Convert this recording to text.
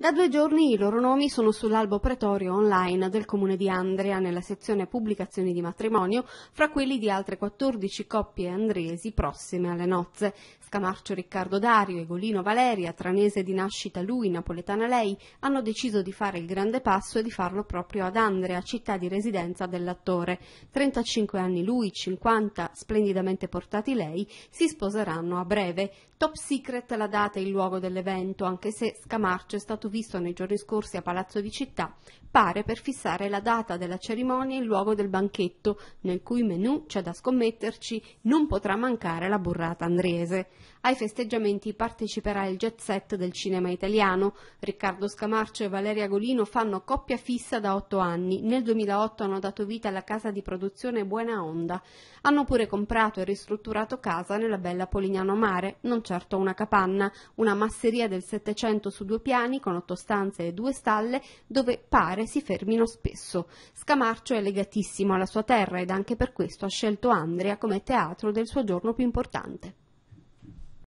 Da due giorni i loro nomi sono sull'albo pretorio online del comune di Andrea nella sezione pubblicazioni di matrimonio fra quelli di altre 14 coppie andresi prossime alle nozze. Scamarcio Riccardo Dario, Egolino Valeria, tranese di nascita lui, napoletana lei, hanno deciso di fare il grande passo e di farlo proprio ad Andrea, città di residenza dell'attore. 35 anni lui, 50 splendidamente portati lei, si sposeranno a breve. Top secret la data e il luogo dell'evento, anche se Scamarcio è stato visto nei giorni scorsi a Palazzo di Città, pare per fissare la data della cerimonia e il luogo del banchetto, nel cui menù c'è da scommetterci non potrà mancare la burrata andriese. Ai festeggiamenti parteciperà il jet set del cinema italiano. Riccardo Scamarcio e Valeria Golino fanno coppia fissa da otto anni. Nel 2008 hanno dato vita alla casa di produzione Buena Onda. Hanno pure comprato e ristrutturato casa nella bella Polignano Mare, non certo una capanna, una masseria del Settecento su due piani con otto stanze e due stalle dove pare si fermino spesso. Scamarcio è legatissimo alla sua terra ed anche per questo ha scelto Andria come teatro del suo giorno più importante.